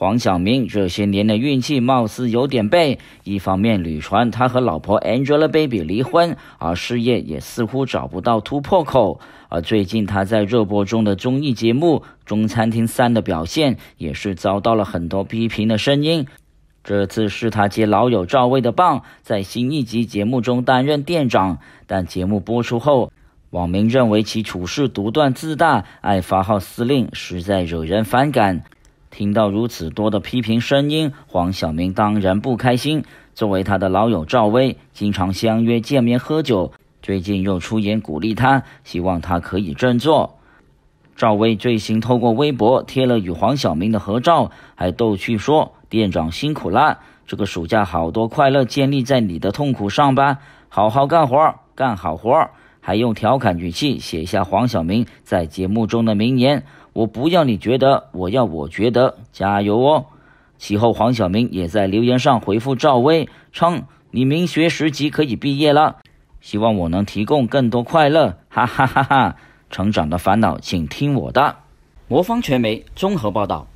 黄晓明这些年的运气貌似有点背，一方面屡传他和老婆 Angelababy 离婚，而事业也似乎找不到突破口。而最近他在热播中的综艺节目《中餐厅三》的表现，也是遭到了很多批评的声音。这次是他接老友赵薇的棒，在新一集节目中担任店长，但节目播出后，网民认为其处事独断自大，爱发号司令，实在惹人反感。听到如此多的批评声音，黄晓明当然不开心。作为他的老友，赵薇经常相约见面喝酒，最近又出言鼓励他，希望他可以振作。赵薇最新透过微博贴了与黄晓明的合照，还逗趣说：“店长辛苦啦，这个暑假好多快乐建立在你的痛苦上吧，好好干活，干好活。”还用调侃语气写下黄晓明在节目中的名言：“我不要你觉得，我要我觉得，加油哦！”其后，黄晓明也在留言上回复赵薇，称：“你名学十级可以毕业了，希望我能提供更多快乐，哈哈哈哈！成长的烦恼，请听我的。”魔方传媒综合报道。